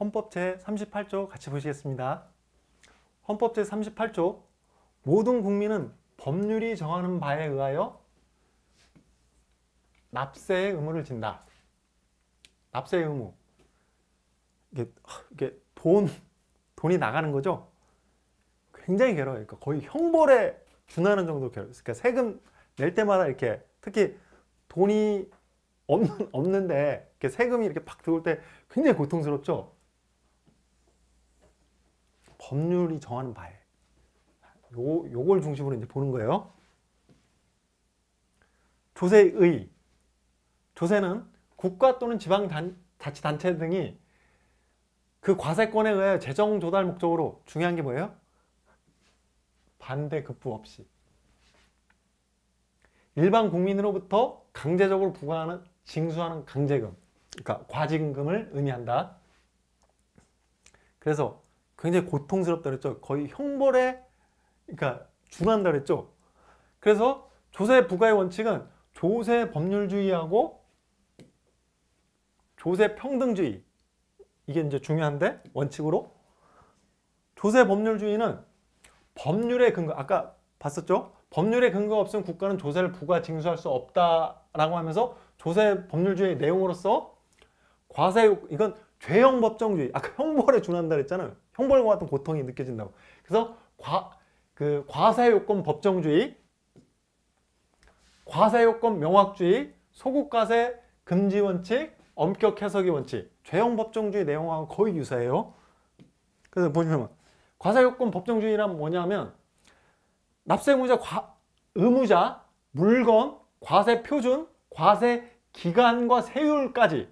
헌법 제38조 같이 보시겠습니다. 헌법 제38조 모든 국민은 법률이 정하는 바에 의하여 납세의 의무를 진다. 납세의 의무. 이게, 이게 돈, 돈이 나가는 거죠? 굉장히 괴로워요. 그러니까 거의 형벌에 준하는 정도 괴로워요. 그러니까 세금 낼 때마다 이렇게 특히 돈이 없는, 없는데 이렇게 세금이 이렇게 팍 들어올 때 굉장히 고통스럽죠? 법률이 정하는 바에 요, 요걸 중심으로 이제 보는 거예요. 조세의 조세는 국가 또는 지방자치단체 등이 그 과세권에 의해 재정 조달 목적으로 중요한 게 뭐예요? 반대급부 없이 일반 국민으로부터 강제적으로 부과하는 징수하는 강제금 그러니까 과징금을 의미한다. 그래서 굉장히 고통스럽다 그랬죠. 거의 형벌에 그러니까 중한다 그랬죠. 그래서 조세 부과의 원칙은 조세 법률주의하고 조세 평등주의 이게 이제 중요한데 원칙으로 조세 법률주의는 법률에 근거 아까 봤었죠? 법률에 근거 없으면 국가는 조세를 부과 징수할 수 없다라고 하면서 조세 법률주의 내용으로서 과세 이건 죄형 법정주의 아까 그 형벌에 준한다 그랬잖아요 형벌과 같은 고통이 느껴진다고 그래서 과, 그 과세요건 법정주의 과세요건 명확주의 소급과세 금지 원칙 엄격 해석의 원칙 죄형 법정주의 내용하고 거의 유사해요 그래서 보시면 과세요건 법정주의란 뭐냐면 납세의무자 과, 의무자 물건 과세 표준 과세 기간과 세율까지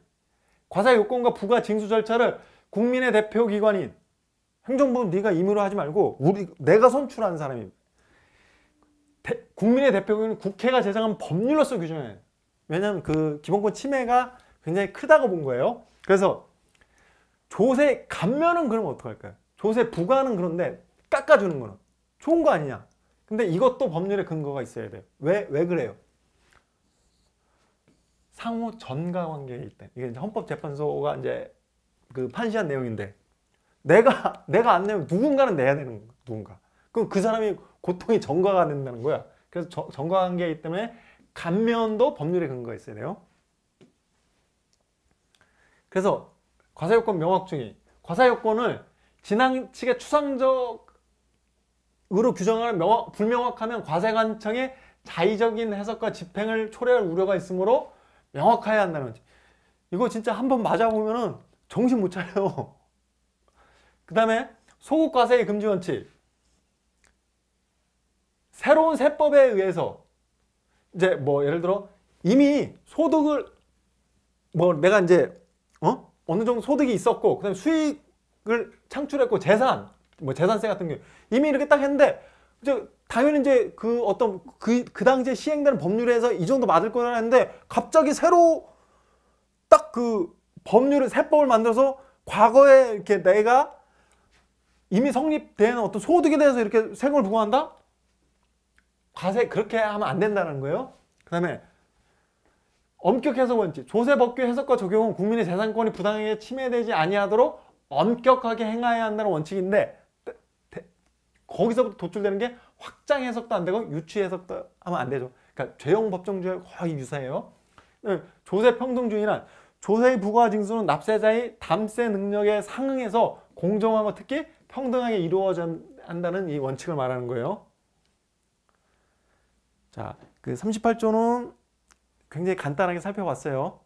과세요건과 부과 징수 절차를 국민의 대표 기관인 행정부는 네가 임의로 하지 말고 우리 내가 선출한 사람이 대, 국민의 대표 기관은 국회가 제정한 법률로서 규정해. 왜냐하면 그 기본권 침해가 굉장히 크다고 본 거예요. 그래서 조세 감면은 그럼 어떡할까요? 조세 부과는 그런데 깎아주는 거는 좋은 거 아니냐. 근데 이것도 법률의 근거가 있어야 돼요. 왜, 왜 그래요? 상호 전가 관계에 있다. 이게 이제 헌법재판소가 이제 그 판시한 내용인데 내가 내가 안 내면 누군가는 내야 되는 거야. 누군가. 그럼 그 사람이 고통이 전가가 된다는 거야. 그래서 저, 전가 관계이기 때문에 감면도 법률에 근거가 있어야 돼요. 그래서 과사요건 명확충이 과사요건을 지나치게 추상적으로 규정하는 명확, 불명확하면 과세관청의 자의적인 해석과 집행을 초래할 우려가 있으므로 명확해야 한다는 거지. 이거 진짜 한 번 맞아보면은 정신 못 차려요. 그 다음에 소급과세의 금지 원칙. 새로운 세법에 의해서 이제 뭐 예를 들어 이미 소득을 뭐 내가 이제 어? 어느 정도 소득이 있었고 그다음에 수익을 창출했고 재산 뭐 재산세 같은 게 이미 이렇게 딱 했는데 이제 당연히 이제 그 어떤 그, 그 당시에 시행되는 법률에서 이 정도 맞을 거라 했는데 갑자기 새로 딱 그 법률을 세법을 만들어서 과거에 이렇게 내가 이미 성립된 어떤 소득에 대해서 이렇게 세금을 부과한다? 과세 그렇게 하면 안 된다는 거예요. 그 다음에 엄격 해석 원칙 조세 법규 해석과 적용은 국민의 재산권이 부당하게 침해되지 아니하도록 엄격하게 행하여야 한다는 원칙인데 거기서부터 도출되는 게 확장 해석도 안 되고 유추 해석도 하면 안 되죠. 그러니까 죄형 법정주의 거의 유사해요. 네, 조세 평등주의는 조세의 부과 징수는 납세자의 담세 능력에 상응해서 공정하고 특히 평등하게 이루어져 다는이 원칙을 말하는 거예요. 자, 그 38조는 굉장히 간단하게 살펴봤어요.